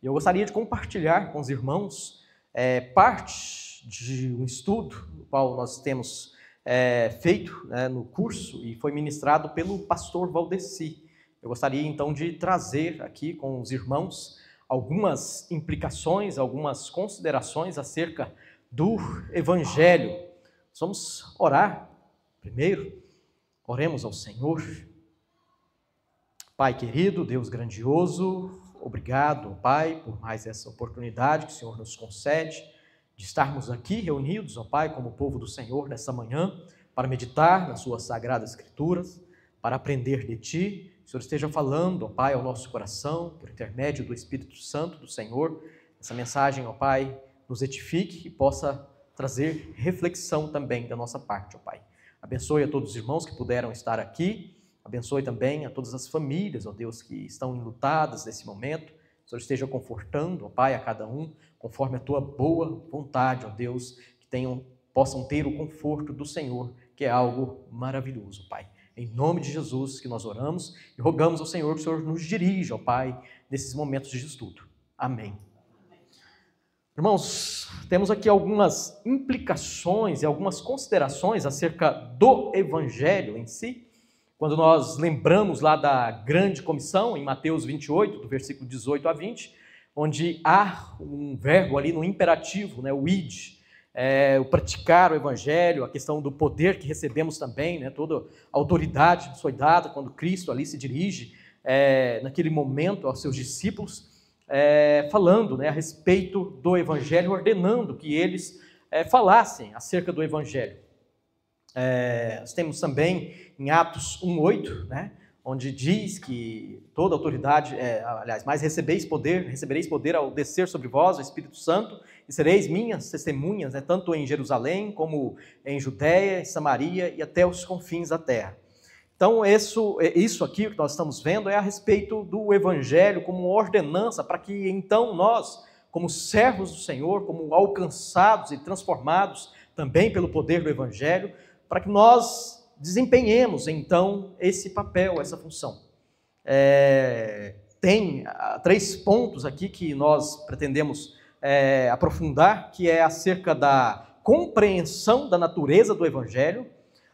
E eu gostaria de compartilhar com os irmãos é, parte de um estudo, o qual nós temos é, feito né, no curso e foi ministrado pelo pastor Valdeci. Eu gostaria então de trazer aqui com os irmãos algumas implicações, algumas considerações acerca do Evangelho. vamos orar primeiro, oremos ao Senhor. Pai querido, Deus grandioso, Obrigado, Pai, por mais essa oportunidade que o Senhor nos concede de estarmos aqui reunidos, ó Pai, como povo do Senhor nessa manhã, para meditar nas Suas sagradas Escrituras, para aprender de Ti. Que o Senhor esteja falando, ó Pai, ao nosso coração, por intermédio do Espírito Santo do Senhor. Essa mensagem, ó Pai, nos edifique e possa trazer reflexão também da nossa parte, ó Pai. Abençoe a todos os irmãos que puderam estar aqui Abençoe também a todas as famílias, ó Deus, que estão enlutadas nesse momento. O Senhor esteja confortando, ó Pai, a cada um, conforme a tua boa vontade, ó Deus, que tenham, possam ter o conforto do Senhor, que é algo maravilhoso, Pai. Em nome de Jesus que nós oramos e rogamos ao Senhor que o Senhor nos dirija, ó Pai, nesses momentos de estudo. Amém. Irmãos, temos aqui algumas implicações e algumas considerações acerca do Evangelho em si. Quando nós lembramos lá da grande comissão, em Mateus 28, do versículo 18 a 20, onde há um verbo ali no imperativo, né, o id, é, o praticar o evangelho, a questão do poder que recebemos também, né, toda a autoridade que foi dada quando Cristo ali se dirige é, naquele momento aos seus discípulos, é, falando né, a respeito do evangelho, ordenando que eles é, falassem acerca do evangelho. É, nós temos também em Atos 1,8, né, onde diz que toda autoridade, é, aliás, mais recebeis poder, recebereis poder ao descer sobre vós o Espírito Santo, e sereis minhas testemunhas, né, tanto em Jerusalém como em Judéia, Samaria e até os confins da terra. Então, isso, isso aqui que nós estamos vendo é a respeito do Evangelho como ordenança para que então nós, como servos do Senhor, como alcançados e transformados também pelo poder do Evangelho, para que nós desempenhemos então esse papel, essa função. É, tem três pontos aqui que nós pretendemos é, aprofundar, que é acerca da compreensão da natureza do Evangelho,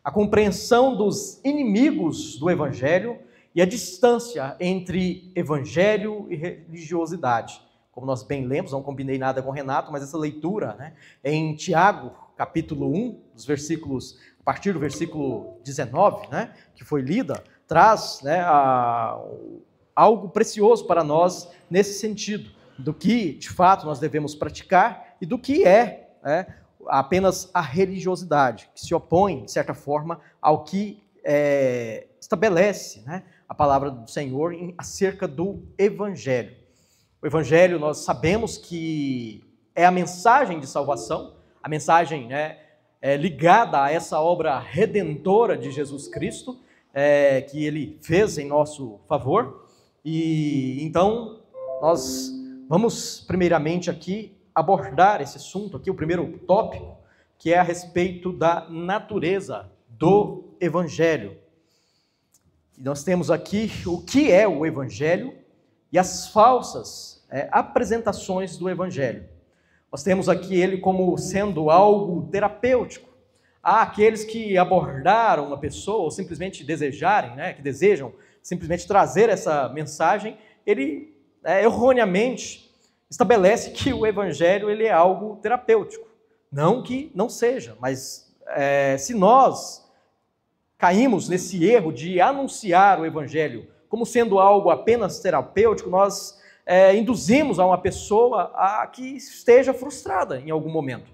a compreensão dos inimigos do Evangelho e a distância entre Evangelho e religiosidade. Como nós bem lembramos, não combinei nada com o Renato, mas essa leitura né, é em Tiago, capítulo 1, dos versículos a partir do versículo 19, né, que foi lida, traz né, a, algo precioso para nós nesse sentido, do que de fato nós devemos praticar e do que é né, apenas a religiosidade, que se opõe, de certa forma, ao que é, estabelece né, a palavra do Senhor em, acerca do Evangelho. O Evangelho, nós sabemos que é a mensagem de salvação, a mensagem né, é, ligada a essa obra redentora de Jesus Cristo, é, que ele fez em nosso favor. E então, nós vamos primeiramente aqui abordar esse assunto, aqui o primeiro tópico, que é a respeito da natureza do Evangelho. E nós temos aqui o que é o Evangelho e as falsas é, apresentações do Evangelho. Nós temos aqui ele como sendo algo terapêutico. Há aqueles que abordaram uma pessoa ou simplesmente desejarem, né, que desejam simplesmente trazer essa mensagem, ele é, erroneamente estabelece que o evangelho ele é algo terapêutico. Não que não seja, mas é, se nós caímos nesse erro de anunciar o evangelho como sendo algo apenas terapêutico, nós é, induzimos a uma pessoa a que esteja frustrada em algum momento.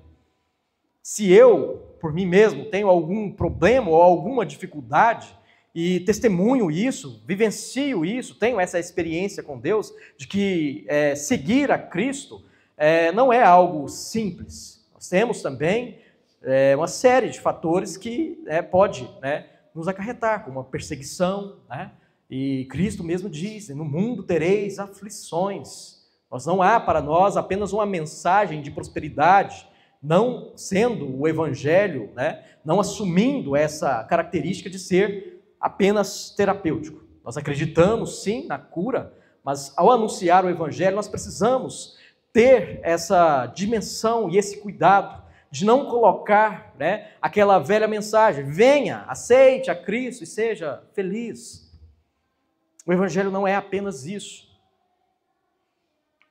Se eu, por mim mesmo, tenho algum problema ou alguma dificuldade e testemunho isso, vivencio isso, tenho essa experiência com Deus de que é, seguir a Cristo é, não é algo simples. Nós temos também é, uma série de fatores que é, pode né, nos acarretar, como a perseguição, né? E Cristo mesmo diz: no mundo tereis aflições. Mas não há para nós apenas uma mensagem de prosperidade, não sendo o evangelho, né, não assumindo essa característica de ser apenas terapêutico. Nós acreditamos sim na cura, mas ao anunciar o evangelho, nós precisamos ter essa dimensão e esse cuidado de não colocar né, aquela velha mensagem: venha, aceite a Cristo e seja feliz. O Evangelho não é apenas isso.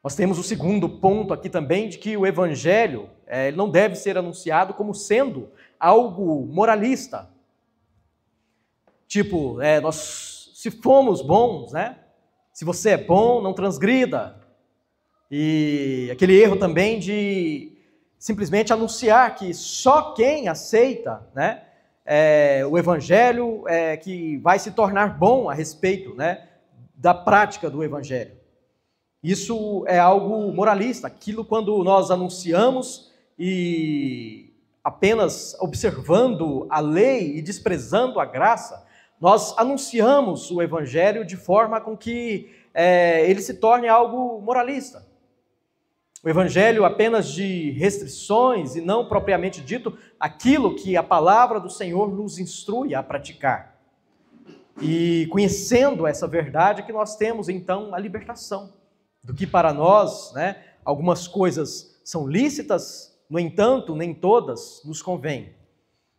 Nós temos o segundo ponto aqui também de que o Evangelho é, não deve ser anunciado como sendo algo moralista. Tipo, é, nós, se fomos bons, né? Se você é bom, não transgrida. E aquele erro também de simplesmente anunciar que só quem aceita, né? É, o evangelho é, que vai se tornar bom a respeito, né? da prática do Evangelho. Isso é algo moralista, aquilo quando nós anunciamos e apenas observando a lei e desprezando a graça, nós anunciamos o Evangelho de forma com que é, ele se torne algo moralista. O Evangelho apenas de restrições e não propriamente dito aquilo que a palavra do Senhor nos instrui a praticar. E conhecendo essa verdade que nós temos então a libertação do que para nós, né, algumas coisas são lícitas, no entanto, nem todas nos convêm.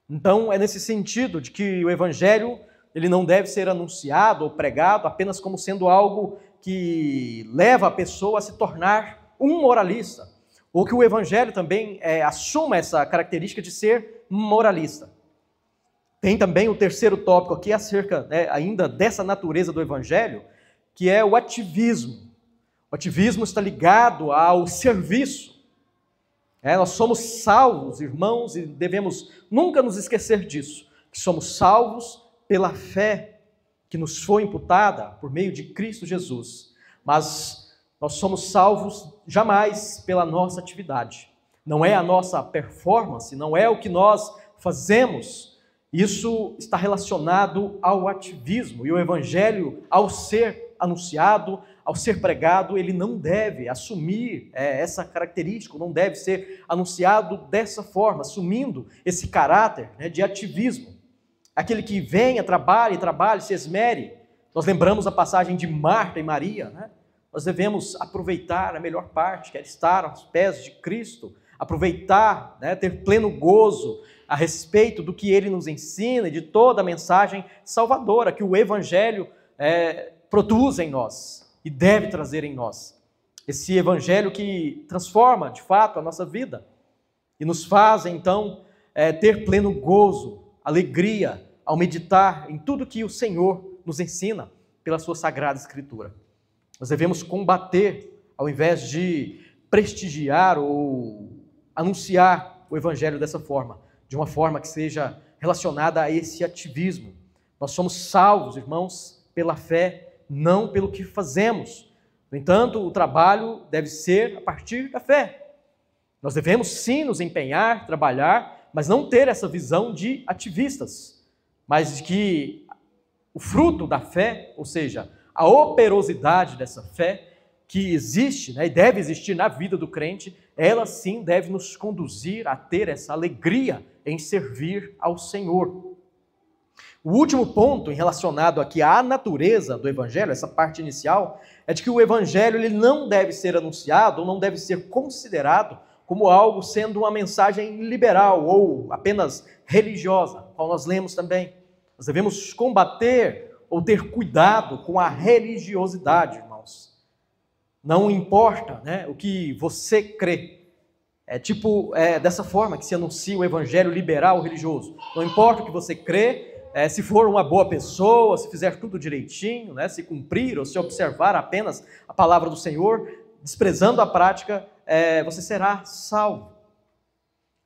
Então é nesse sentido de que o evangelho ele não deve ser anunciado ou pregado apenas como sendo algo que leva a pessoa a se tornar um moralista, ou que o evangelho também é, assuma essa característica de ser moralista. Tem também o terceiro tópico aqui, acerca né, ainda dessa natureza do evangelho, que é o ativismo. O ativismo está ligado ao serviço. É, nós somos salvos, irmãos, e devemos nunca nos esquecer disso, que somos salvos pela fé que nos foi imputada por meio de Cristo Jesus. Mas nós somos salvos jamais pela nossa atividade. Não é a nossa performance, não é o que nós fazemos isso está relacionado ao ativismo e o evangelho, ao ser anunciado, ao ser pregado, ele não deve assumir é, essa característica, não deve ser anunciado dessa forma, assumindo esse caráter né, de ativismo. Aquele que venha, trabalhe, trabalhe, se esmere. Nós lembramos a passagem de Marta e Maria, né? Nós devemos aproveitar a melhor parte, que é estar aos pés de Cristo, aproveitar, né, ter pleno gozo, a respeito do que ele nos ensina e de toda a mensagem salvadora que o Evangelho é, produz em nós e deve trazer em nós. Esse Evangelho que transforma de fato a nossa vida e nos faz então é, ter pleno gozo, alegria ao meditar em tudo que o Senhor nos ensina pela Sua Sagrada Escritura. Nós devemos combater ao invés de prestigiar ou anunciar o Evangelho dessa forma, de uma forma que seja relacionada a esse ativismo. Nós somos salvos, irmãos, pela fé, não pelo que fazemos. No entanto, o trabalho deve ser a partir da fé. Nós devemos sim nos empenhar, trabalhar, mas não ter essa visão de ativistas, mas de que o fruto da fé, ou seja, a operosidade dessa fé que existe né, e deve existir na vida do crente, ela sim deve nos conduzir a ter essa alegria em servir ao Senhor. O último ponto relacionado aqui à natureza do evangelho, essa parte inicial, é de que o evangelho ele não deve ser anunciado, não deve ser considerado como algo sendo uma mensagem liberal ou apenas religiosa, Como nós lemos também. Nós devemos combater ou ter cuidado com a religiosidade, irmãos. Não importa né, o que você crê, é tipo é, dessa forma que se anuncia o evangelho liberal religioso. Não importa o que você crê, é, se for uma boa pessoa, se fizer tudo direitinho, né, se cumprir ou se observar apenas a palavra do Senhor, desprezando a prática, é, você será salvo.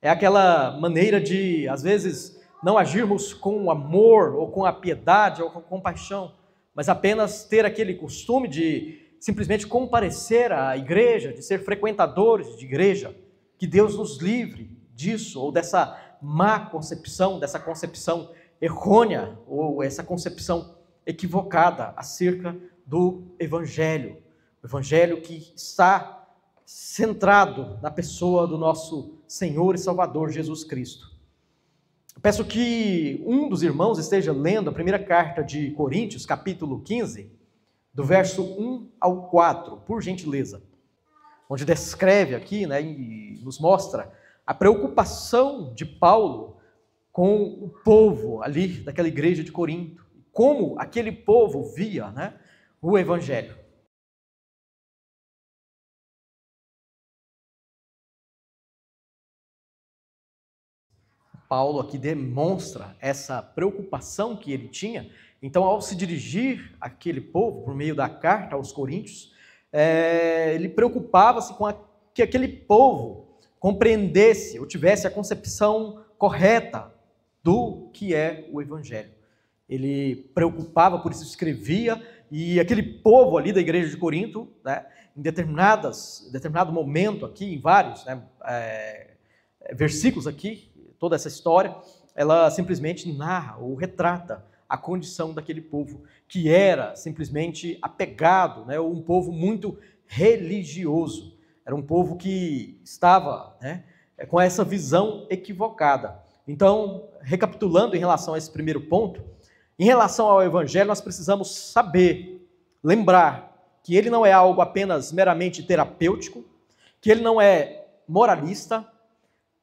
É aquela maneira de, às vezes, não agirmos com amor ou com a piedade ou com compaixão, mas apenas ter aquele costume de simplesmente comparecer à igreja, de ser frequentadores de igreja que Deus nos livre disso, ou dessa má concepção, dessa concepção errônea, ou essa concepção equivocada acerca do Evangelho. O Evangelho que está centrado na pessoa do nosso Senhor e Salvador Jesus Cristo. peço que um dos irmãos esteja lendo a primeira carta de Coríntios, capítulo 15, do verso 1 ao 4, por gentileza onde descreve aqui né, e nos mostra a preocupação de Paulo com o povo ali daquela igreja de Corinto, como aquele povo via né, o evangelho. Paulo aqui demonstra essa preocupação que ele tinha. Então, ao se dirigir àquele povo, por meio da carta aos Coríntios, é, ele preocupava-se com a, que aquele povo compreendesse ou tivesse a concepção correta do que é o Evangelho. Ele preocupava, por isso escrevia, e aquele povo ali da igreja de Corinto, né, em determinadas, determinado momento aqui, em vários né, é, versículos aqui, toda essa história, ela simplesmente narra ou retrata a condição daquele povo, que era simplesmente apegado, né, um povo muito religioso. Era um povo que estava né, é, com essa visão equivocada. Então, recapitulando em relação a esse primeiro ponto, em relação ao Evangelho, nós precisamos saber, lembrar, que ele não é algo apenas meramente terapêutico, que ele não é moralista,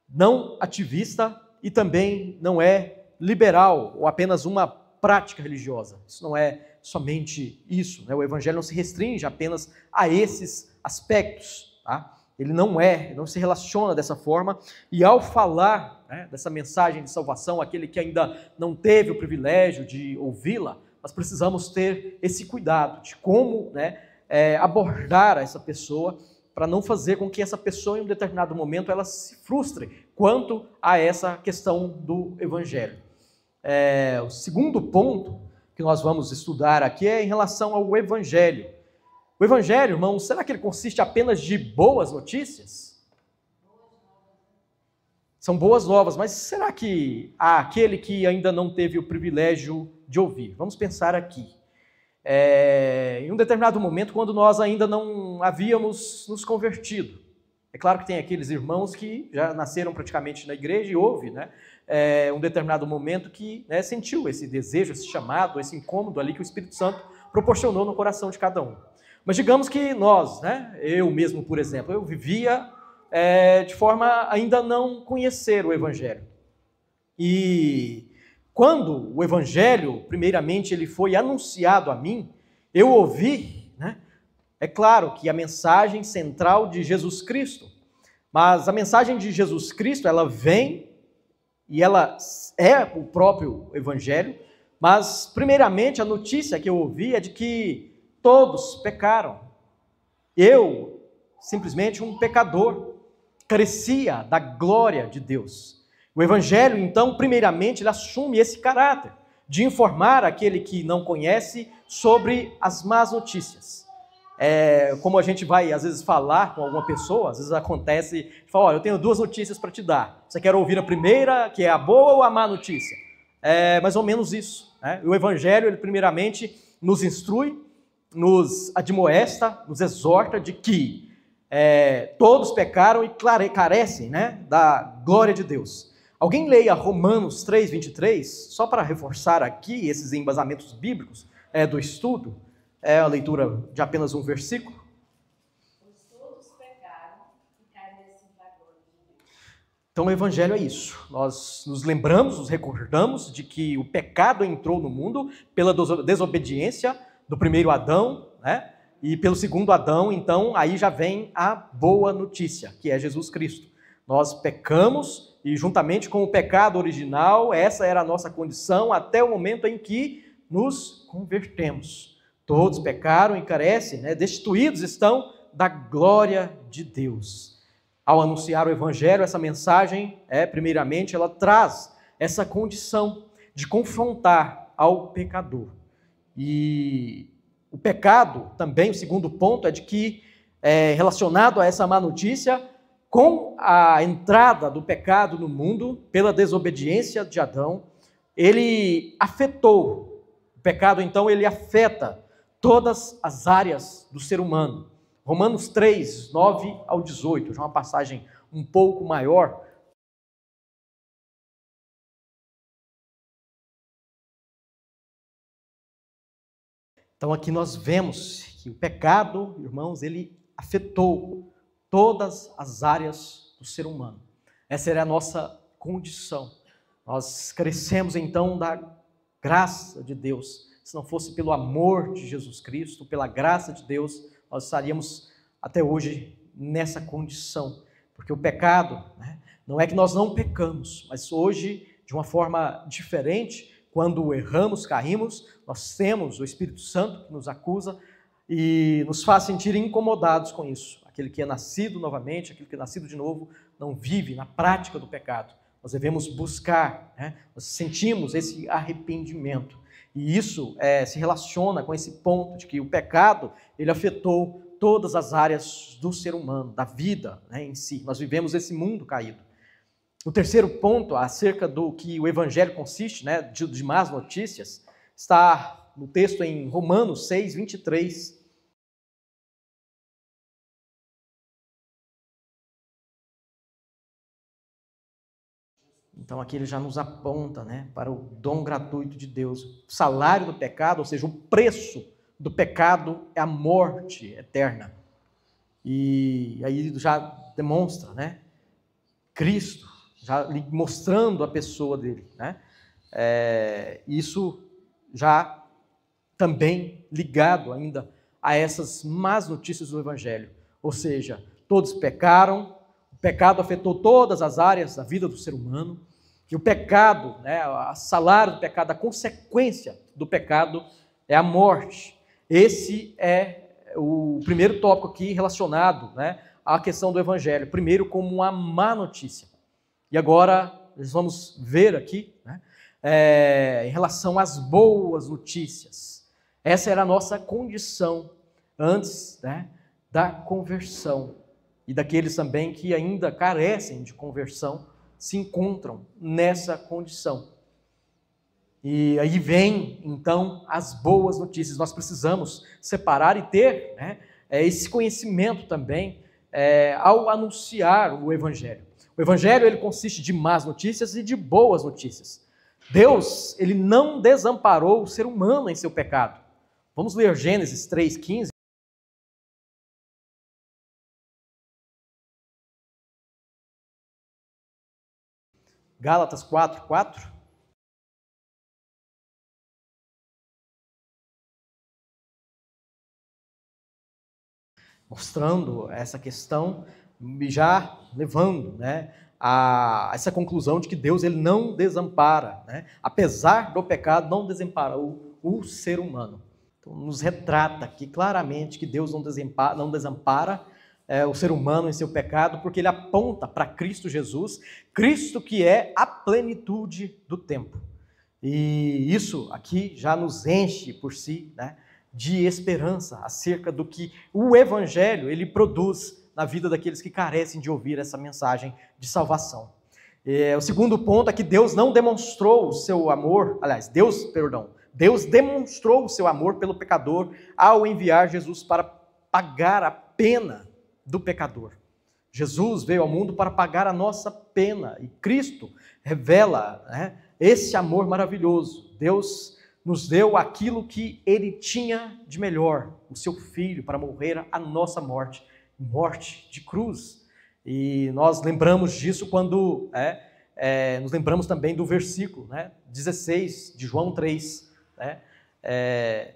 não ativista e também não é liberal ou apenas uma prática religiosa. Isso não é somente isso. Né? O evangelho não se restringe apenas a esses aspectos. Tá? Ele não é, não se relaciona dessa forma. E ao falar né, dessa mensagem de salvação, aquele que ainda não teve o privilégio de ouvi-la, nós precisamos ter esse cuidado de como né, é, abordar essa pessoa para não fazer com que essa pessoa em um determinado momento ela se frustre quanto a essa questão do evangelho é, o segundo ponto que nós vamos estudar aqui é em relação ao Evangelho. O Evangelho, irmão, será que ele consiste apenas de boas notícias? São boas novas, mas será que há aquele que ainda não teve o privilégio de ouvir? Vamos pensar aqui. É, em um determinado momento, quando nós ainda não havíamos nos convertido, é claro que tem aqueles irmãos que já nasceram praticamente na igreja e houve né, é, um determinado momento que né, sentiu esse desejo, esse chamado, esse incômodo ali que o Espírito Santo proporcionou no coração de cada um. Mas digamos que nós, né, eu mesmo, por exemplo, eu vivia é, de forma ainda não conhecer o Evangelho. E quando o Evangelho, primeiramente, ele foi anunciado a mim, eu ouvi é claro que a mensagem central de Jesus Cristo, mas a mensagem de Jesus Cristo, ela vem e ela é o próprio evangelho, mas primeiramente a notícia que eu ouvi é de que todos pecaram. Eu, simplesmente um pecador, carecia da glória de Deus. O evangelho, então, primeiramente ele assume esse caráter de informar aquele que não conhece sobre as más notícias é, como a gente vai, às vezes, falar com alguma pessoa, às vezes acontece, fala, olha, eu tenho duas notícias para te dar. Você quer ouvir a primeira, que é a boa ou a má notícia? É mais ou menos isso. Né? O Evangelho, ele primeiramente nos instrui, nos admoesta, nos exorta de que é, todos pecaram e carecem né, da glória de Deus. Alguém leia Romanos 3,23, só para reforçar aqui esses embasamentos bíblicos é, do estudo. É a leitura de apenas um versículo. Então, o Evangelho é isso. Nós nos lembramos, nos recordamos de que o pecado entrou no mundo pela desobediência do primeiro Adão, né? E pelo segundo Adão, então, aí já vem a boa notícia, que é Jesus Cristo. Nós pecamos e, juntamente com o pecado original, essa era a nossa condição até o momento em que nos convertemos. Todos pecaram e carecem, né? destituídos estão da glória de Deus. Ao anunciar o Evangelho, essa mensagem, é, primeiramente, ela traz essa condição de confrontar ao pecador. E o pecado, também, o segundo ponto, é de que, é, relacionado a essa má notícia, com a entrada do pecado no mundo, pela desobediência de Adão, ele afetou. O pecado, então, ele afeta todas as áreas do ser humano. Romanos 3, 9 ao 18, já uma passagem um pouco maior. Então aqui nós vemos que o pecado, irmãos, ele afetou todas as áreas do ser humano. Essa era a nossa condição. Nós crescemos então da graça de Deus se não fosse pelo amor de Jesus Cristo, pela graça de Deus, nós estaríamos até hoje nessa condição. Porque o pecado, né, não é que nós não pecamos, mas hoje, de uma forma diferente, quando erramos, caímos, nós temos o Espírito Santo que nos acusa e nos faz sentir incomodados com isso. Aquele que é nascido novamente, aquele que é nascido de novo, não vive na prática do pecado. Nós devemos buscar, né? nós sentimos esse arrependimento. E isso é, se relaciona com esse ponto de que o pecado ele afetou todas as áreas do ser humano, da vida né, em si. Nós vivemos esse mundo caído. O terceiro ponto acerca do que o evangelho consiste, né, de, de más notícias, está no texto em Romanos 6, 23, Então aqui ele já nos aponta né, para o dom gratuito de Deus. O salário do pecado, ou seja, o preço do pecado é a morte eterna. E aí já demonstra, né? Cristo, já mostrando a pessoa dele, né? É, isso já também ligado ainda a essas más notícias do Evangelho. Ou seja, todos pecaram, o pecado afetou todas as áreas da vida do ser humano, que o pecado, né, o salário do pecado, a consequência do pecado é a morte. Esse é o primeiro tópico aqui relacionado né, à questão do evangelho. Primeiro, como uma má notícia. E agora, nós vamos ver aqui né, é, em relação às boas notícias. Essa era a nossa condição antes né, da conversão e daqueles também que ainda carecem de conversão se encontram nessa condição. E aí vem, então, as boas notícias. Nós precisamos separar e ter né, é, esse conhecimento também é, ao anunciar o Evangelho. O Evangelho ele consiste de más notícias e de boas notícias. Deus ele não desamparou o ser humano em seu pecado. Vamos ler Gênesis 3,15, Gálatas 4, 4. Mostrando essa questão e já levando né, a essa conclusão de que Deus ele não desampara, né? apesar do pecado, não desamparou o ser humano. Então, nos retrata aqui claramente que Deus não desampara, não desampara é, o ser humano em seu pecado, porque ele aponta para Cristo Jesus, Cristo que é a plenitude do tempo. E isso aqui já nos enche por si né, de esperança acerca do que o Evangelho ele produz na vida daqueles que carecem de ouvir essa mensagem de salvação. É, o segundo ponto é que Deus não demonstrou o seu amor, aliás, Deus, perdão, Deus demonstrou o seu amor pelo pecador ao enviar Jesus para pagar a pena do pecador. Jesus veio ao mundo para pagar a nossa pena e Cristo revela né, esse amor maravilhoso. Deus nos deu aquilo que ele tinha de melhor, o seu filho, para morrer a nossa morte, morte de cruz. E nós lembramos disso quando é, é, nos lembramos também do versículo né, 16 de João 3, né, é,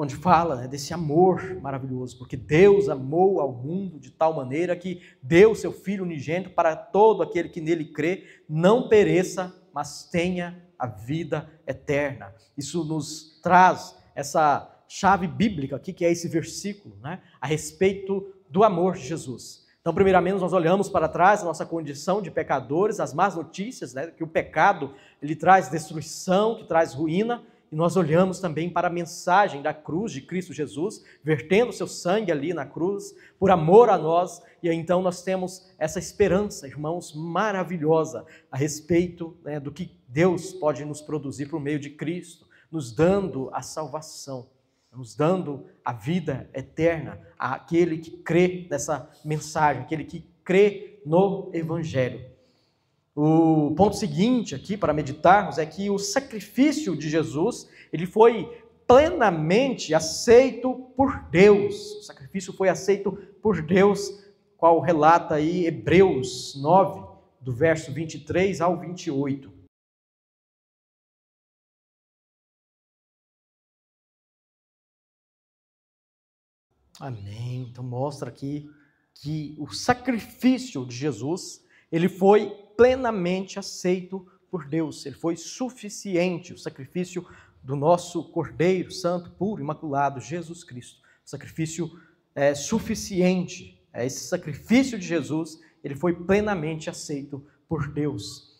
onde fala né, desse amor maravilhoso, porque Deus amou ao mundo de tal maneira que deu seu Filho unigênito para todo aquele que nele crê, não pereça, mas tenha a vida eterna. Isso nos traz essa chave bíblica aqui, que é esse versículo, né, a respeito do amor de Jesus. Então, primeiramente, nós olhamos para trás a nossa condição de pecadores, as más notícias, né, que o pecado ele traz destruição, que traz ruína, e nós olhamos também para a mensagem da cruz de Cristo Jesus, vertendo seu sangue ali na cruz, por amor a nós, e então nós temos essa esperança, irmãos, maravilhosa a respeito né, do que Deus pode nos produzir por meio de Cristo, nos dando a salvação, nos dando a vida eterna àquele que crê nessa mensagem, aquele que crê no Evangelho. O ponto seguinte aqui para meditarmos é que o sacrifício de Jesus, ele foi plenamente aceito por Deus. O sacrifício foi aceito por Deus, qual relata aí Hebreus 9, do verso 23 ao 28. Amém. Então mostra aqui que o sacrifício de Jesus, ele foi plenamente aceito por Deus, ele foi suficiente, o sacrifício do nosso Cordeiro Santo, puro, imaculado, Jesus Cristo. Sacrifício é, suficiente. É, esse sacrifício de Jesus, ele foi plenamente aceito por Deus.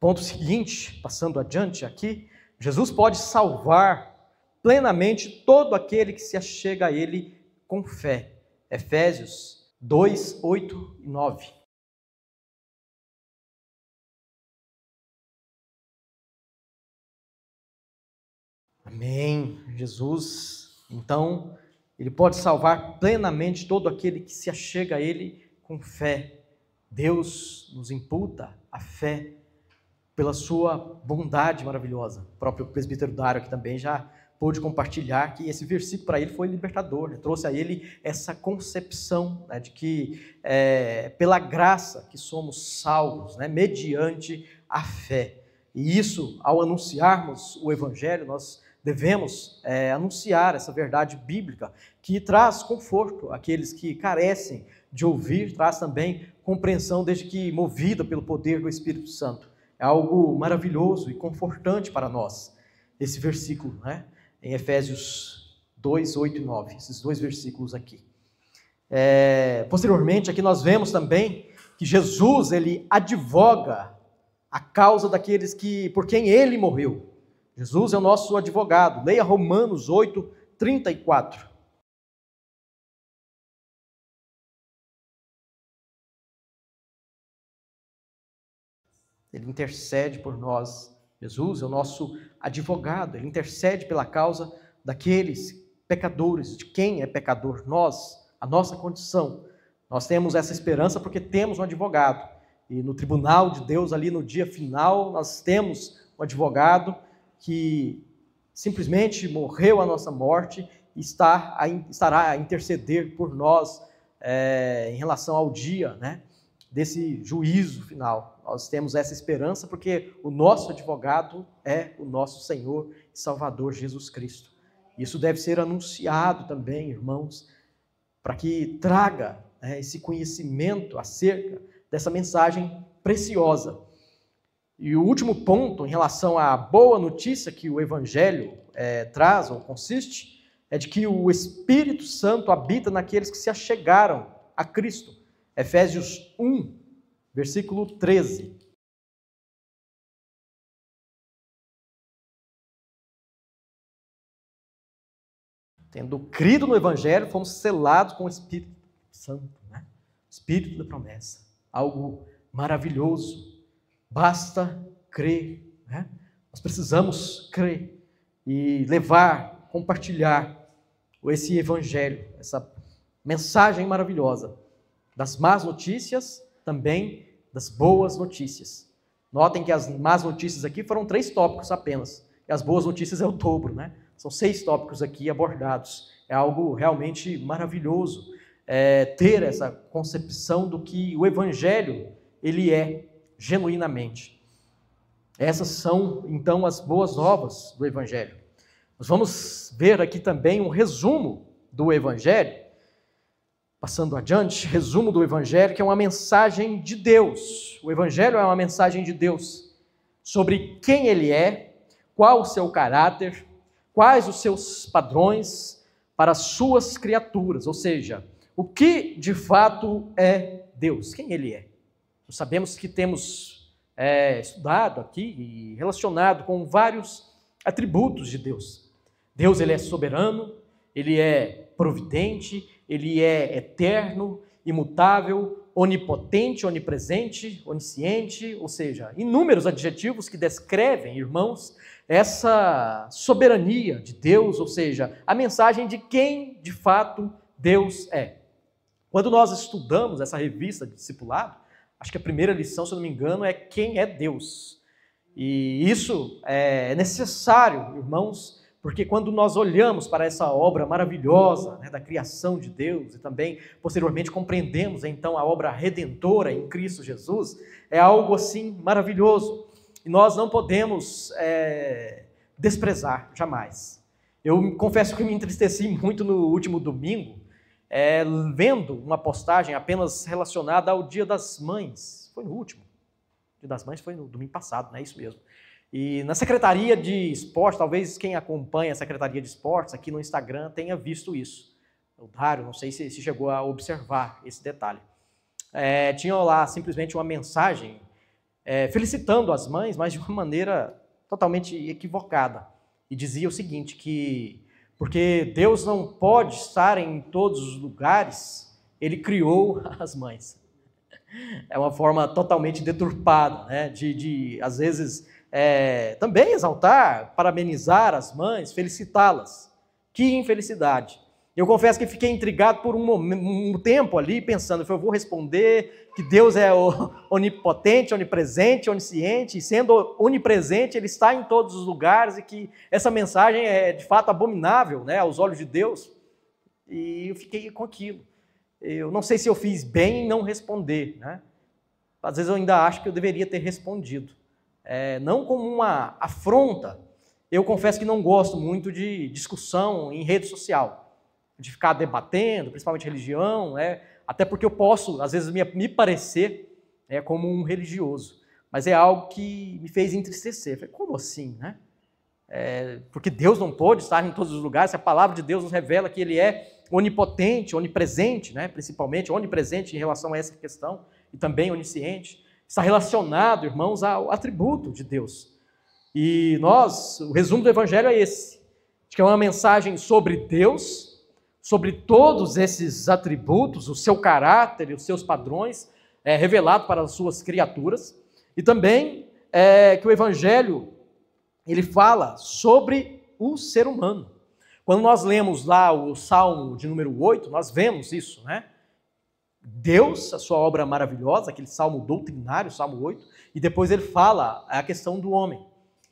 Ponto seguinte, passando adiante aqui, Jesus pode salvar plenamente todo aquele que se achega a ele com fé. Efésios 2, 8 e 9. Amém. Jesus, então, ele pode salvar plenamente todo aquele que se achega a ele com fé. Deus nos imputa a fé pela sua bondade maravilhosa. O próprio presbítero Dário aqui também já pôde compartilhar que esse versículo para ele foi libertador, né? trouxe a ele essa concepção né, de que é, pela graça que somos salvos, né, mediante a fé. E isso, ao anunciarmos o Evangelho, nós devemos é, anunciar essa verdade bíblica que traz conforto àqueles que carecem de ouvir, traz também compreensão, desde que movida pelo poder do Espírito Santo. É algo maravilhoso e confortante para nós, esse versículo, né? em Efésios 2, 8 e 9, esses dois versículos aqui. É, posteriormente, aqui nós vemos também que Jesus ele advoga a causa daqueles que por quem ele morreu. Jesus é o nosso advogado. Leia Romanos 8, 34. Ele intercede por nós. Jesus é o nosso advogado, ele intercede pela causa daqueles pecadores, de quem é pecador, nós, a nossa condição. Nós temos essa esperança porque temos um advogado. E no tribunal de Deus, ali no dia final, nós temos um advogado que simplesmente morreu a nossa morte e está a, estará a interceder por nós é, em relação ao dia né, desse juízo final. Nós temos essa esperança porque o nosso advogado é o nosso Senhor e Salvador Jesus Cristo. Isso deve ser anunciado também, irmãos, para que traga né, esse conhecimento acerca dessa mensagem preciosa e o último ponto em relação à boa notícia que o Evangelho é, traz ou consiste é de que o Espírito Santo habita naqueles que se achegaram a Cristo. Efésios 1, versículo 13. Tendo crido no Evangelho, fomos selados com o Espírito Santo, né? Espírito da promessa, algo maravilhoso Basta crer. Né? Nós precisamos crer e levar, compartilhar esse evangelho, essa mensagem maravilhosa das más notícias, também das boas notícias. Notem que as más notícias aqui foram três tópicos apenas, e as boas notícias é o dobro, né? São seis tópicos aqui abordados. É algo realmente maravilhoso é, ter essa concepção do que o evangelho ele é genuinamente. Essas são, então, as boas novas do Evangelho. Nós vamos ver aqui também um resumo do Evangelho, passando adiante, resumo do Evangelho, que é uma mensagem de Deus. O Evangelho é uma mensagem de Deus sobre quem Ele é, qual o seu caráter, quais os seus padrões para as suas criaturas, ou seja, o que de fato é Deus, quem Ele é sabemos que temos é, estudado aqui e relacionado com vários atributos de Deus. Deus ele é soberano, ele é providente, ele é eterno, imutável, onipotente, onipresente, onisciente, ou seja, inúmeros adjetivos que descrevem, irmãos, essa soberania de Deus, ou seja, a mensagem de quem de fato Deus é. Quando nós estudamos essa revista de discipulado, acho que a primeira lição, se eu não me engano, é quem é Deus. E isso é necessário, irmãos, porque quando nós olhamos para essa obra maravilhosa né, da criação de Deus e também posteriormente compreendemos então a obra redentora em Cristo Jesus, é algo assim maravilhoso. E nós não podemos é, desprezar jamais. Eu confesso que me entristeci muito no último domingo, é, vendo uma postagem apenas relacionada ao Dia das Mães. Foi no último. O Dia das Mães foi no domingo passado, né? Isso mesmo. E na Secretaria de Esportes, talvez quem acompanha a Secretaria de Esportes aqui no Instagram tenha visto isso. O Dário, não sei se, se chegou a observar esse detalhe. É, tinha lá simplesmente uma mensagem é, felicitando as mães, mas de uma maneira totalmente equivocada. E dizia o seguinte, que porque Deus não pode estar em todos os lugares, ele criou as mães. É uma forma totalmente deturpada, né? de, de às vezes, é, também exaltar, parabenizar as mães, felicitá-las. Que infelicidade! Eu confesso que fiquei intrigado por um, momento, um tempo ali, pensando, eu vou responder que Deus é onipotente, onipresente, onisciente, e sendo onipresente, Ele está em todos os lugares, e que essa mensagem é de fato abominável né, aos olhos de Deus. E eu fiquei com aquilo. Eu não sei se eu fiz bem em não responder. Né? Às vezes eu ainda acho que eu deveria ter respondido. É, não como uma afronta, eu confesso que não gosto muito de discussão em rede social de ficar debatendo, principalmente religião, né? até porque eu posso, às vezes, me, me parecer né, como um religioso. Mas é algo que me fez entristecer. Falei, como assim, né? É, porque Deus não pode estar em todos os lugares, a palavra de Deus nos revela que Ele é onipotente, onipresente, né? principalmente onipresente em relação a essa questão, e também onisciente. Está relacionado, irmãos, ao atributo de Deus. E nós, o resumo do Evangelho é esse: de que é uma mensagem sobre Deus, sobre todos esses atributos, o seu caráter e os seus padrões, é, revelado para as suas criaturas, e também é, que o Evangelho ele fala sobre o ser humano. Quando nós lemos lá o Salmo de número 8, nós vemos isso, né? Deus, a sua obra maravilhosa, aquele salmo doutrinário, Salmo 8, e depois ele fala a questão do homem.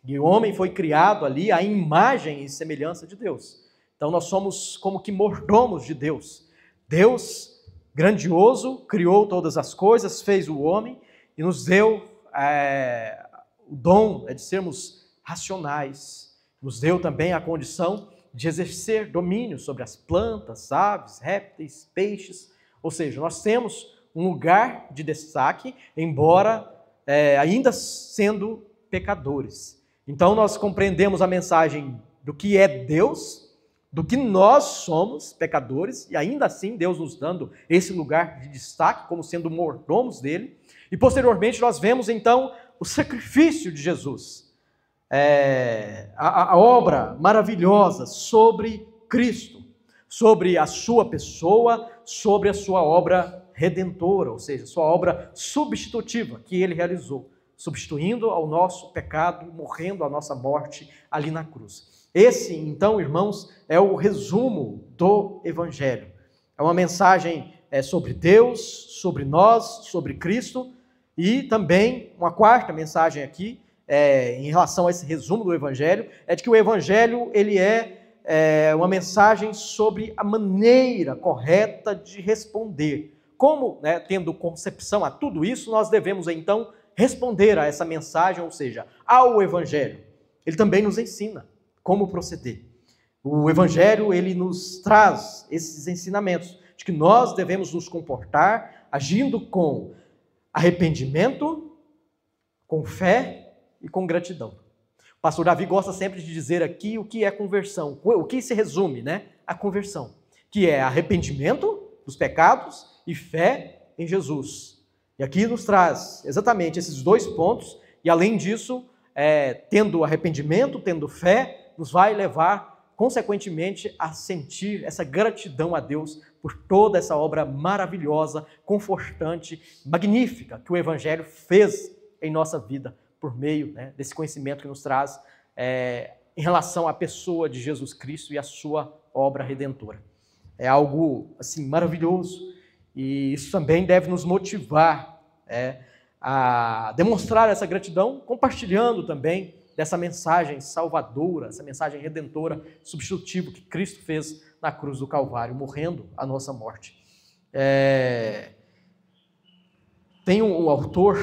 E o homem foi criado ali à imagem e semelhança de Deus. Então nós somos como que mordomos de Deus. Deus, grandioso, criou todas as coisas, fez o homem e nos deu é, o dom é de sermos racionais. Nos deu também a condição de exercer domínio sobre as plantas, aves, répteis, peixes. Ou seja, nós temos um lugar de destaque, embora é, ainda sendo pecadores. Então nós compreendemos a mensagem do que é Deus do que nós somos pecadores, e ainda assim Deus nos dando esse lugar de destaque como sendo mordomos dele. E posteriormente nós vemos então o sacrifício de Jesus, é, a, a obra maravilhosa sobre Cristo, sobre a sua pessoa, sobre a sua obra redentora, ou seja, sua obra substitutiva que ele realizou, substituindo ao nosso pecado, morrendo a nossa morte ali na cruz. Esse, então, irmãos, é o resumo do Evangelho. É uma mensagem é, sobre Deus, sobre nós, sobre Cristo e também uma quarta mensagem aqui é, em relação a esse resumo do Evangelho é de que o Evangelho ele é, é uma mensagem sobre a maneira correta de responder. Como, né, tendo concepção a tudo isso, nós devemos então responder a essa mensagem, ou seja, ao Evangelho. Ele também nos ensina como proceder. O evangelho ele nos traz esses ensinamentos de que nós devemos nos comportar agindo com arrependimento, com fé e com gratidão. O pastor Davi gosta sempre de dizer aqui o que é conversão, o que se resume, né? A conversão, que é arrependimento dos pecados e fé em Jesus. E aqui nos traz exatamente esses dois pontos, e além disso, é, tendo arrependimento, tendo fé, nos vai levar, consequentemente, a sentir essa gratidão a Deus por toda essa obra maravilhosa, confortante, magnífica que o Evangelho fez em nossa vida por meio né, desse conhecimento que nos traz é, em relação à pessoa de Jesus Cristo e à sua obra redentora. É algo assim maravilhoso e isso também deve nos motivar é, a demonstrar essa gratidão, compartilhando também dessa mensagem salvadora, essa mensagem redentora, substitutiva que Cristo fez na cruz do Calvário, morrendo a nossa morte. É... Tem um, autor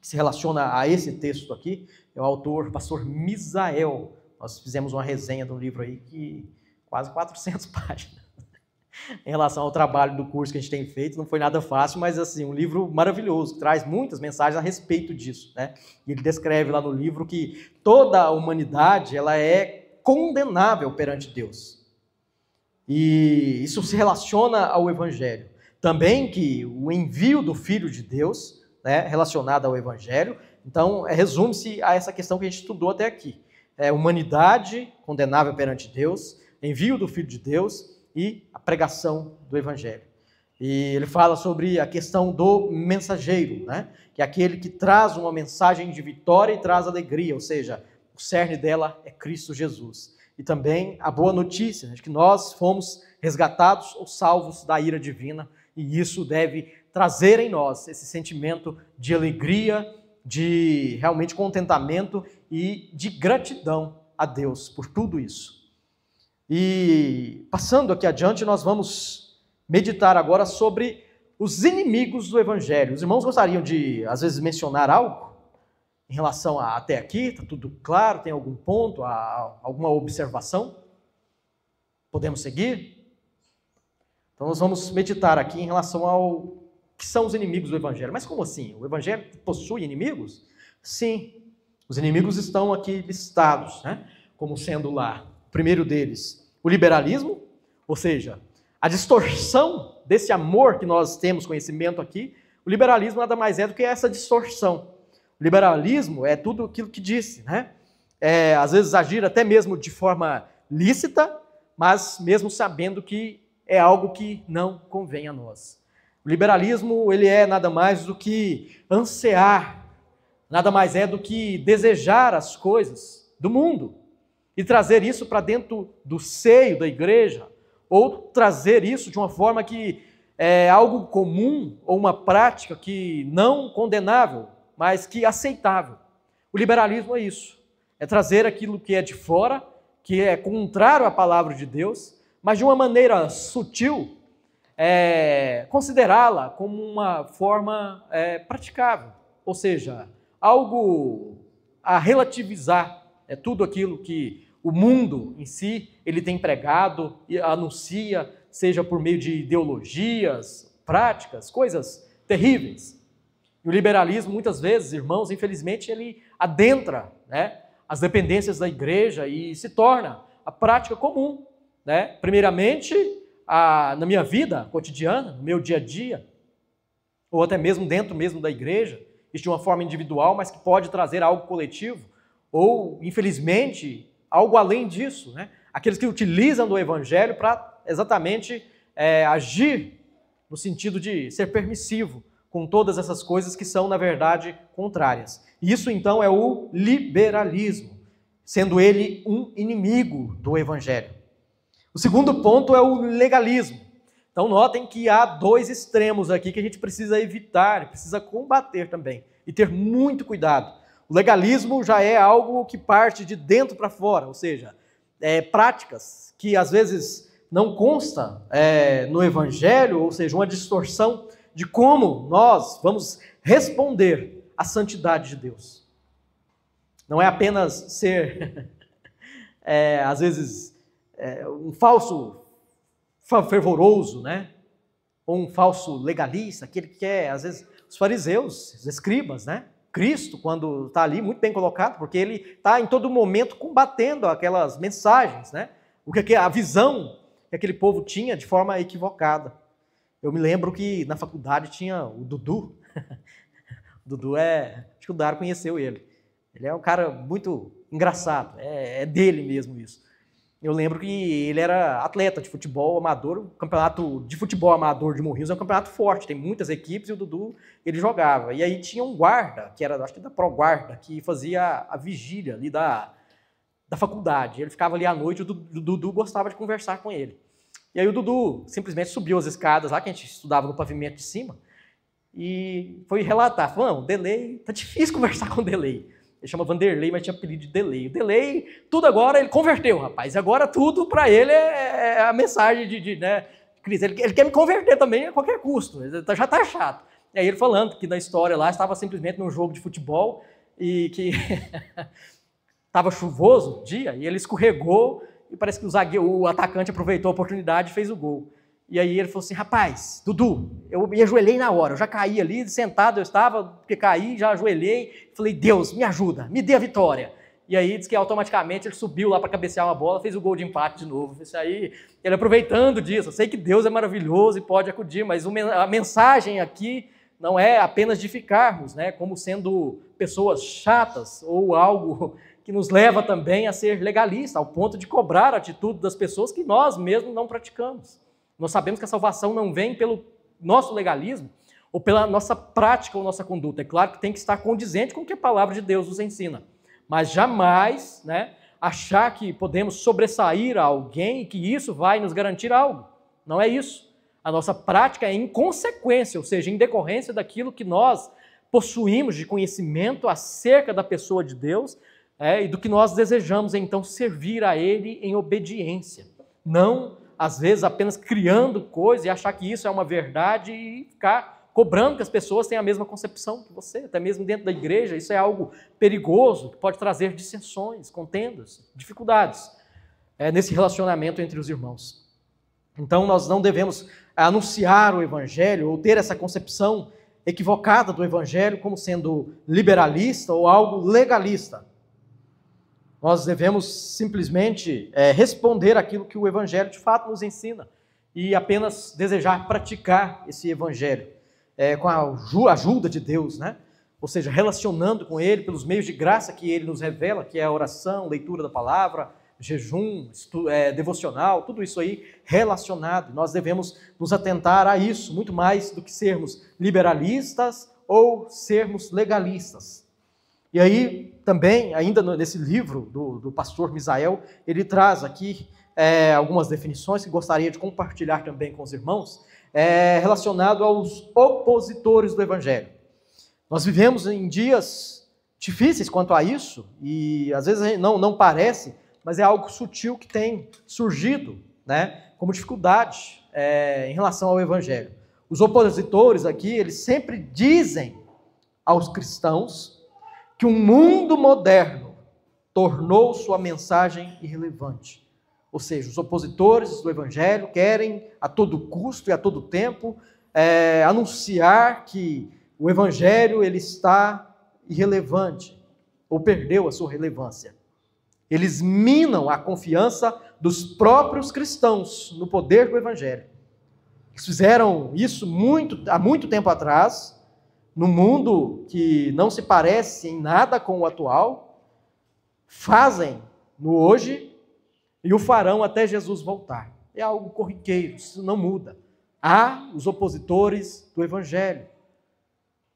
que se relaciona a esse texto aqui, é o autor, pastor Misael. Nós fizemos uma resenha de um livro aí que quase 400 páginas em relação ao trabalho do curso que a gente tem feito. Não foi nada fácil, mas assim, um livro maravilhoso, que traz muitas mensagens a respeito disso. Né? E ele descreve lá no livro que toda a humanidade ela é condenável perante Deus. E isso se relaciona ao Evangelho. Também que o envio do Filho de Deus, né, relacionado ao Evangelho, então é, resume-se a essa questão que a gente estudou até aqui. É, humanidade condenável perante Deus, envio do Filho de Deus e a pregação do Evangelho. E ele fala sobre a questão do mensageiro, né? que é aquele que traz uma mensagem de vitória e traz alegria, ou seja, o cerne dela é Cristo Jesus. E também a boa notícia né, de que nós fomos resgatados ou salvos da ira divina, e isso deve trazer em nós esse sentimento de alegria, de realmente contentamento e de gratidão a Deus por tudo isso. E passando aqui adiante, nós vamos meditar agora sobre os inimigos do Evangelho. Os irmãos gostariam de, às vezes, mencionar algo em relação a até aqui? Está tudo claro? Tem algum ponto, a, alguma observação? Podemos seguir? Então, nós vamos meditar aqui em relação ao que são os inimigos do Evangelho. Mas como assim? O Evangelho possui inimigos? Sim, os inimigos estão aqui listados, né? como sendo lá. O primeiro deles o liberalismo, ou seja, a distorção desse amor que nós temos conhecimento aqui, o liberalismo nada mais é do que essa distorção. O liberalismo é tudo aquilo que disse, né? É, às vezes agir até mesmo de forma lícita, mas mesmo sabendo que é algo que não convém a nós. O liberalismo ele é nada mais do que ansear, nada mais é do que desejar as coisas do mundo, e trazer isso para dentro do seio da igreja, ou trazer isso de uma forma que é algo comum ou uma prática que não condenável, mas que aceitável. O liberalismo é isso, é trazer aquilo que é de fora, que é contrário à palavra de Deus, mas de uma maneira sutil, é, considerá-la como uma forma é, praticável, ou seja, algo a relativizar é tudo aquilo que o mundo em si, ele tem pregado e anuncia, seja por meio de ideologias, práticas, coisas terríveis. E o liberalismo, muitas vezes, irmãos, infelizmente, ele adentra né, as dependências da igreja e se torna a prática comum. Né? Primeiramente, a, na minha vida cotidiana, no meu dia a dia, ou até mesmo dentro mesmo da igreja, isso de uma forma individual, mas que pode trazer algo coletivo, ou, infelizmente, algo além disso, né? Aqueles que utilizam do evangelho para exatamente é, agir no sentido de ser permissivo com todas essas coisas que são, na verdade, contrárias. Isso então é o liberalismo, sendo ele um inimigo do evangelho. O segundo ponto é o legalismo. Então notem que há dois extremos aqui que a gente precisa evitar, precisa combater também e ter muito cuidado. O legalismo já é algo que parte de dentro para fora, ou seja, é, práticas que às vezes não consta é, no Evangelho, ou seja, uma distorção de como nós vamos responder à santidade de Deus. Não é apenas ser, é, às vezes, é, um falso fervoroso, né? Ou um falso legalista, aquele que é, às vezes, os fariseus, os escribas, né? Cristo, quando está ali, muito bem colocado, porque ele está em todo momento combatendo aquelas mensagens, né? O que a visão que aquele povo tinha de forma equivocada. Eu me lembro que na faculdade tinha o Dudu. o Dudu é, acho que o Dário conheceu ele. Ele é um cara muito engraçado, é, é dele mesmo isso. Eu lembro que ele era atleta de futebol amador. O campeonato de futebol amador de Morrinhos é um campeonato forte, tem muitas equipes e o Dudu ele jogava. E aí tinha um guarda, que era, acho que da Proguarda Guarda, que fazia a vigília ali da, da faculdade. Ele ficava ali à noite e o Dudu gostava de conversar com ele. E aí o Dudu simplesmente subiu as escadas lá, que a gente estudava no pavimento de cima, e foi relatar: Mano, o delay, tá difícil conversar com o delay. Ele chama Vanderlei, mas tinha apelido de Delay. O Delay, tudo agora, ele converteu, rapaz. Agora tudo para ele é, é, a mensagem de, de né, Cris. Ele, ele, quer me converter também a qualquer custo. Ele tá, já tá chato. E aí ele falando que na história lá estava simplesmente num jogo de futebol e que estava chuvoso o dia e ele escorregou e parece que o, zagueiro, o atacante aproveitou a oportunidade e fez o gol. E aí ele falou assim: rapaz, Dudu, eu me ajoelhei na hora, eu já caí ali, sentado eu estava, porque caí, já ajoelhei. Falei: Deus, me ajuda, me dê a vitória. E aí diz que automaticamente ele subiu lá para cabecear uma bola, fez o gol de empate de novo. Isso aí, ele aproveitando disso. Eu sei que Deus é maravilhoso e pode acudir, mas a mensagem aqui não é apenas de ficarmos, né, como sendo pessoas chatas ou algo que nos leva também a ser legalista, ao ponto de cobrar a atitude das pessoas que nós mesmos não praticamos. Nós sabemos que a salvação não vem pelo nosso legalismo ou pela nossa prática ou nossa conduta. É claro que tem que estar condizente com o que a palavra de Deus nos ensina, mas jamais, né, achar que podemos sobressair a alguém e que isso vai nos garantir algo. Não é isso. A nossa prática é em consequência, ou seja, em decorrência daquilo que nós possuímos de conhecimento acerca da pessoa de Deus é, e do que nós desejamos então servir a Ele em obediência, não às vezes apenas criando coisa e achar que isso é uma verdade e ficar cobrando que as pessoas têm a mesma concepção que você, até mesmo dentro da igreja, isso é algo perigoso, que pode trazer dissensões, contendas, dificuldades é, nesse relacionamento entre os irmãos. Então nós não devemos anunciar o evangelho ou ter essa concepção equivocada do evangelho como sendo liberalista ou algo legalista. Nós devemos simplesmente é, responder aquilo que o Evangelho de fato nos ensina e apenas desejar praticar esse Evangelho é, com a ajuda de Deus, né? Ou seja, relacionando com Ele pelos meios de graça que Ele nos revela, que é a oração, leitura da palavra, jejum, estu, é, devocional, tudo isso aí relacionado. Nós devemos nos atentar a isso muito mais do que sermos liberalistas ou sermos legalistas. E aí, também, ainda nesse livro do, do pastor Misael, ele traz aqui é, algumas definições que gostaria de compartilhar também com os irmãos, é, relacionado aos opositores do Evangelho. Nós vivemos em dias difíceis quanto a isso, e às vezes não, não parece, mas é algo sutil que tem surgido né, como dificuldade é, em relação ao Evangelho. Os opositores aqui, eles sempre dizem aos cristãos que o mundo moderno tornou sua mensagem irrelevante. Ou seja, os opositores do evangelho querem, a todo custo e a todo tempo, é, anunciar que o evangelho ele está irrelevante ou perdeu a sua relevância. Eles minam a confiança dos próprios cristãos no poder do evangelho. Eles fizeram isso muito, há muito tempo atrás, no mundo que não se parece em nada com o atual, fazem no hoje e o farão até Jesus voltar. É algo corriqueiro, isso não muda. Há os opositores do evangelho.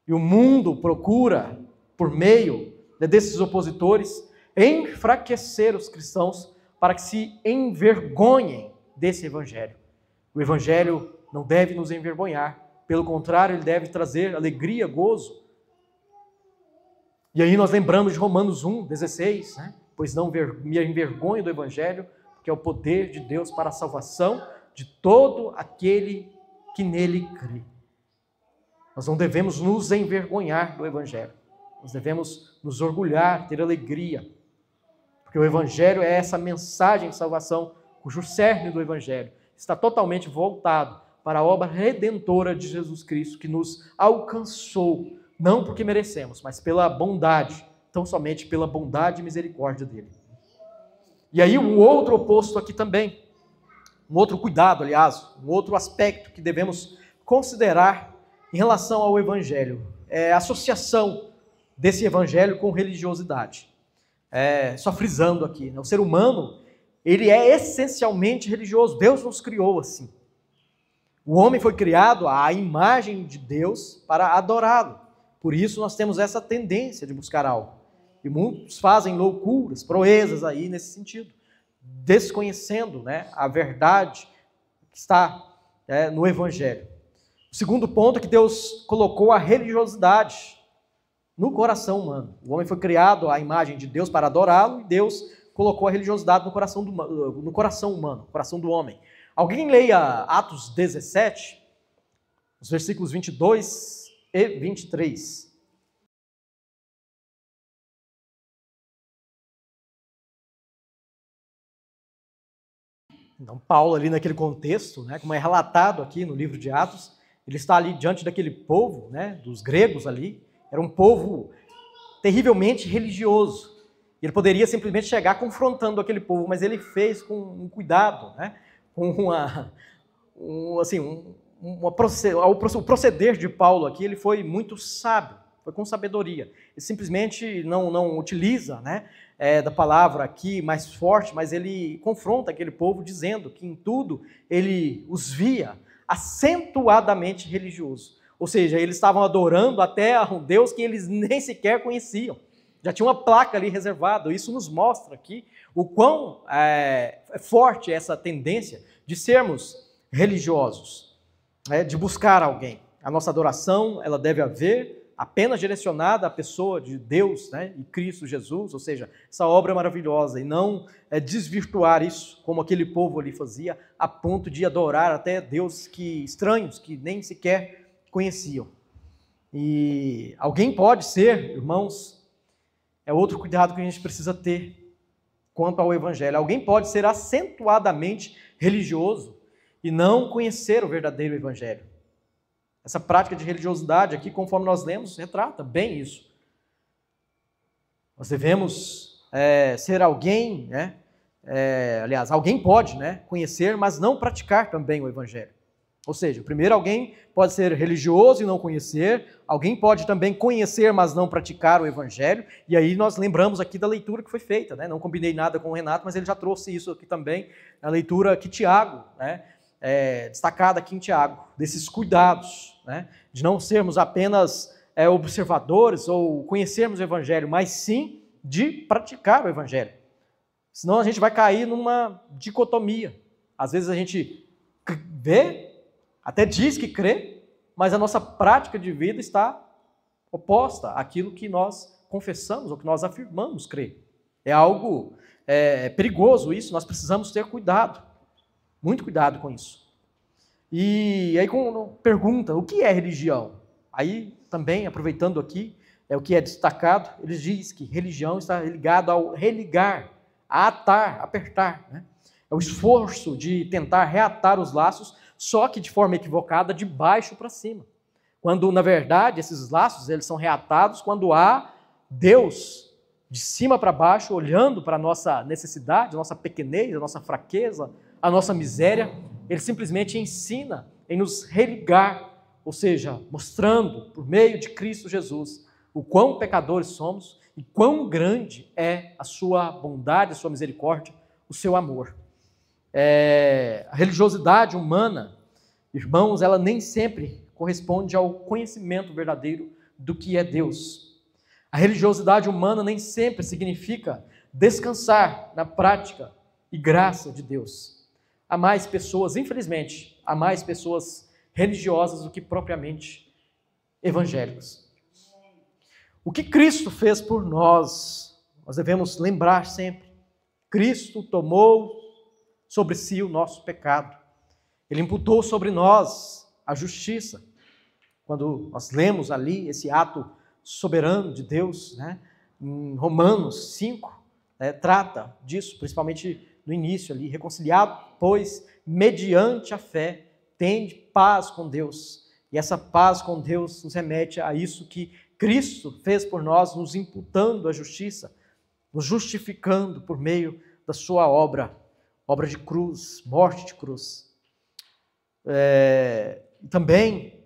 E o mundo procura, por meio desses opositores, enfraquecer os cristãos para que se envergonhem desse evangelho. O evangelho não deve nos envergonhar, pelo contrário, ele deve trazer alegria, gozo. E aí nós lembramos de Romanos 1, 16, né? pois não me envergonho do Evangelho, que é o poder de Deus para a salvação de todo aquele que nele crê. Nós não devemos nos envergonhar do Evangelho, nós devemos nos orgulhar, ter alegria, porque o Evangelho é essa mensagem de salvação, cujo cerne do Evangelho está totalmente voltado para a obra redentora de Jesus Cristo, que nos alcançou, não porque merecemos, mas pela bondade, tão somente pela bondade e misericórdia dele. E aí, um outro oposto aqui também, um outro cuidado, aliás, um outro aspecto que devemos considerar em relação ao Evangelho é a associação desse Evangelho com religiosidade. É, só frisando aqui, né? o ser humano ele é essencialmente religioso. Deus nos criou assim. O homem foi criado à imagem de Deus para adorá-lo. Por isso nós temos essa tendência de buscar algo. E muitos fazem loucuras, proezas aí nesse sentido, desconhecendo né, a verdade que está é, no Evangelho. O segundo ponto é que Deus colocou a religiosidade no coração humano. O homem foi criado à imagem de Deus para adorá-lo e Deus colocou a religiosidade no coração, do, no coração humano, no coração do homem. Alguém leia Atos 17, os versículos 22 e 23. Então, Paulo, ali naquele contexto, né, como é relatado aqui no livro de Atos, ele está ali diante daquele povo, né, dos gregos ali. Era um povo terrivelmente religioso. Ele poderia simplesmente chegar confrontando aquele povo, mas ele fez com um cuidado, né? uma, um, assim, um, uma o proceder de Paulo aqui ele foi muito sábio, foi com sabedoria. Ele simplesmente não, não utiliza né, é, da palavra aqui mais forte, mas ele confronta aquele povo dizendo que em tudo ele os via acentuadamente religioso. Ou seja, eles estavam adorando até a um Deus que eles nem sequer conheciam. Já tinha uma placa ali reservada. Isso nos mostra aqui o quão é, é forte é essa tendência de sermos religiosos, né, de buscar alguém. A nossa adoração, ela deve haver apenas direcionada à pessoa de Deus né, e Cristo Jesus, ou seja, essa obra é maravilhosa, e não é, desvirtuar isso, como aquele povo ali fazia, a ponto de adorar até Deus que estranhos, que nem sequer conheciam. E alguém pode ser, irmãos, é outro cuidado que a gente precisa ter quanto ao Evangelho. Alguém pode ser acentuadamente religioso e não conhecer o verdadeiro Evangelho. Essa prática de religiosidade aqui, conforme nós lemos, retrata bem isso. Nós devemos é, ser alguém, né? É, aliás, alguém pode né, conhecer, mas não praticar também o Evangelho. Ou seja, primeiro alguém pode ser religioso e não conhecer, alguém pode também conhecer, mas não praticar o evangelho. E aí nós lembramos aqui da leitura que foi feita, né? Não combinei nada com o Renato, mas ele já trouxe isso aqui também, na leitura que Tiago, né? É, destacada aqui em Tiago, desses cuidados, né? De não sermos apenas é, observadores ou conhecermos o evangelho, mas sim de praticar o evangelho. Senão a gente vai cair numa dicotomia. Às vezes a gente vê até diz que crê, mas a nossa prática de vida está oposta àquilo que nós confessamos ou que nós afirmamos crer. É algo é, é perigoso isso, nós precisamos ter cuidado, muito cuidado com isso. E aí com, pergunta, o que é religião? Aí também, aproveitando aqui, é o que é destacado, ele diz que religião está ligado ao religar, a atar, apertar. Né? É o esforço de tentar reatar os laços só que de forma equivocada, de baixo para cima. Quando, na verdade, esses laços eles são reatados quando há Deus de cima para baixo, olhando para a nossa necessidade, a nossa pequenez, a nossa fraqueza, a nossa miséria, ele simplesmente ensina em nos religar, ou seja, mostrando por meio de Cristo Jesus o quão pecadores somos e quão grande é a sua bondade, a sua misericórdia, o seu amor. É, a religiosidade humana, irmãos, ela nem sempre corresponde ao conhecimento verdadeiro do que é Deus. A religiosidade humana nem sempre significa descansar na prática e graça de Deus. Há mais pessoas, infelizmente, há mais pessoas religiosas do que propriamente evangélicas. O que Cristo fez por nós, nós devemos lembrar sempre. Cristo tomou sobre si o nosso pecado. Ele imputou sobre nós a justiça. Quando nós lemos ali esse ato soberano de Deus, né, em Romanos 5, né, trata disso, principalmente no início ali. Reconciliado, pois, mediante a fé, tende paz com Deus. E essa paz com Deus nos remete a isso que Cristo fez por nós, nos imputando a justiça, nos justificando por meio da sua obra obra de cruz, morte de cruz. É, também,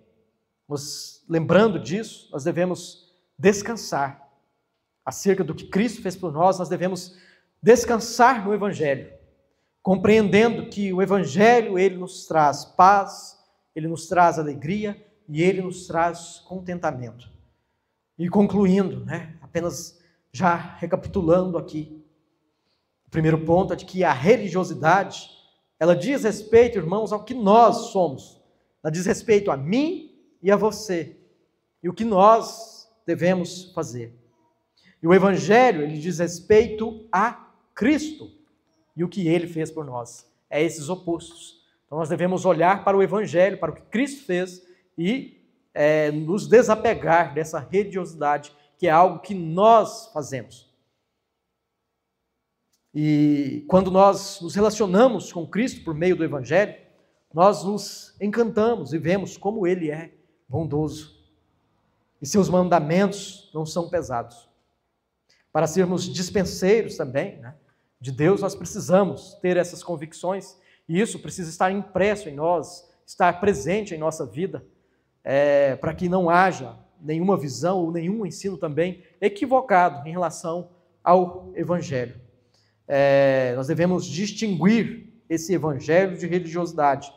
nós, lembrando disso, nós devemos descansar acerca do que Cristo fez por nós, nós devemos descansar no Evangelho, compreendendo que o Evangelho ele nos traz paz, ele nos traz alegria e ele nos traz contentamento. E concluindo, né, apenas já recapitulando aqui, o primeiro ponto é de que a religiosidade, ela diz respeito, irmãos, ao que nós somos. Ela diz respeito a mim e a você. E o que nós devemos fazer. E o evangelho, ele diz respeito a Cristo e o que ele fez por nós. É esses opostos. Então nós devemos olhar para o evangelho, para o que Cristo fez e é, nos desapegar dessa religiosidade, que é algo que nós fazemos. E quando nós nos relacionamos com Cristo por meio do Evangelho, nós nos encantamos e vemos como Ele é bondoso. E seus mandamentos não são pesados. Para sermos dispenseiros também né, de Deus, nós precisamos ter essas convicções, e isso precisa estar impresso em nós, estar presente em nossa vida, é, para que não haja nenhuma visão ou nenhum ensino também equivocado em relação ao Evangelho é, nós devemos distinguir esse evangelho de religiosidade.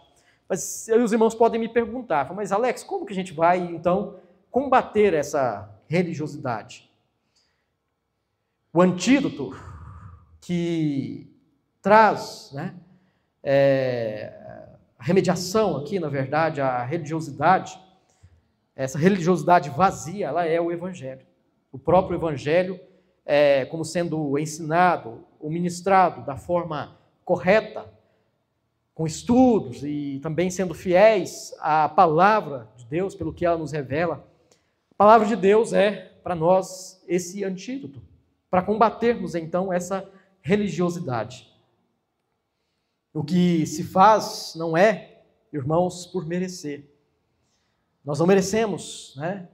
Mas os irmãos podem me perguntar, mas Alex, como que a gente vai então combater essa religiosidade? O antídoto que traz né, é, a remediação aqui, na verdade, a religiosidade, essa religiosidade vazia, ela é o Evangelho. O próprio Evangelho, é, como sendo ensinado, o ministrado da forma correta, com estudos e também sendo fiéis à palavra de Deus, pelo que ela nos revela, a palavra de Deus é para nós esse antídoto, para combatermos então essa religiosidade. O que se faz não é, irmãos, por merecer. Nós não merecemos, né?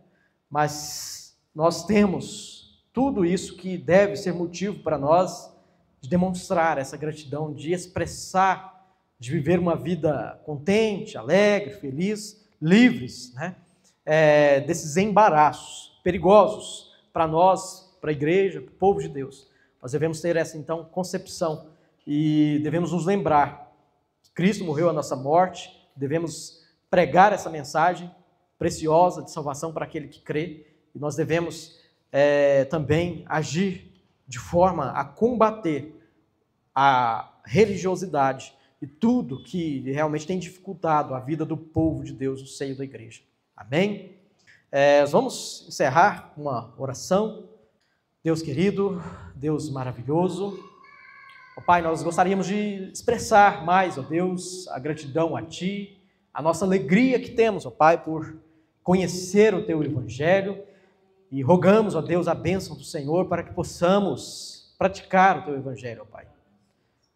Mas nós temos tudo isso que deve ser motivo para nós de demonstrar essa gratidão, de expressar, de viver uma vida contente, alegre, feliz, livres né? É, desses embaraços perigosos para nós, para a igreja, para o povo de Deus. Nós devemos ter essa, então, concepção e devemos nos lembrar que Cristo morreu a nossa morte, devemos pregar essa mensagem preciosa de salvação para aquele que crê e nós devemos é, também agir de forma a combater a religiosidade e tudo que realmente tem dificultado a vida do povo de Deus no seio da igreja. Amém? É, vamos encerrar uma oração. Deus querido, Deus maravilhoso, oh, Pai, nós gostaríamos de expressar mais, ó oh Deus, a gratidão a Ti, a nossa alegria que temos, ó oh Pai, por conhecer o Teu Evangelho e rogamos, ó Deus, a bênção do Senhor para que possamos praticar o teu evangelho, ó Pai.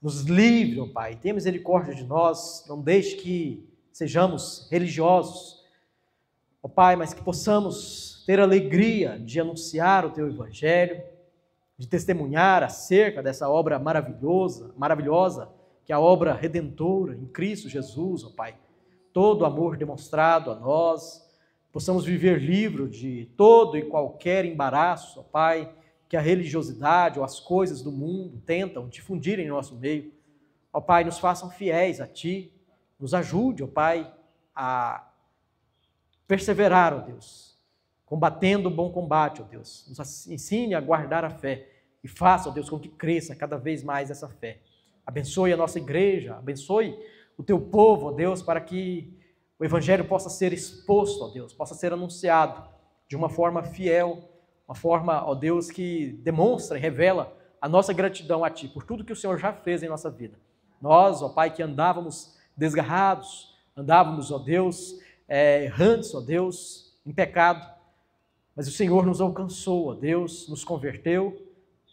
Nos livre, ó Pai, tenha misericórdia de nós, não deixe que sejamos religiosos, ó Pai, mas que possamos ter alegria de anunciar o teu evangelho, de testemunhar acerca dessa obra maravilhosa, maravilhosa, que é a obra redentora em Cristo Jesus, ó Pai. Todo o amor demonstrado a nós, possamos viver livre de todo e qualquer embaraço, ó Pai, que a religiosidade ou as coisas do mundo tentam difundir em nosso meio. Ó Pai, nos façam fiéis a Ti, nos ajude, ó Pai, a perseverar, ó Deus, combatendo o bom combate, ó Deus. Nos ensine a guardar a fé e faça, ó Deus, com que cresça cada vez mais essa fé. Abençoe a nossa igreja, abençoe o Teu povo, ó Deus, para que o Evangelho possa ser exposto, ó Deus, possa ser anunciado de uma forma fiel, uma forma, ó Deus, que demonstra e revela a nossa gratidão a Ti por tudo que o Senhor já fez em nossa vida. Nós, ó Pai, que andávamos desgarrados, andávamos, ó Deus, é, errantes, ó Deus, em pecado, mas o Senhor nos alcançou, ó Deus, nos converteu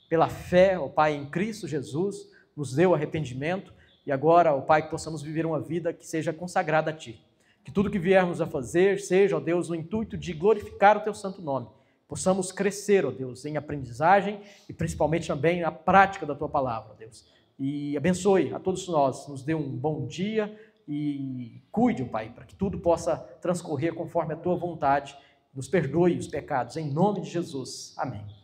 pela fé, ó Pai, em Cristo Jesus, nos deu arrependimento e agora, ó Pai, que possamos viver uma vida que seja consagrada a Ti. Que tudo que viermos a fazer seja, ó Deus, no intuito de glorificar o teu santo nome. Possamos crescer, ó Deus, em aprendizagem e principalmente também na prática da tua palavra, ó Deus. E abençoe a todos nós, nos dê um bom dia e cuide, ó Pai, para que tudo possa transcorrer conforme a tua vontade. Nos perdoe os pecados, em nome de Jesus. Amém.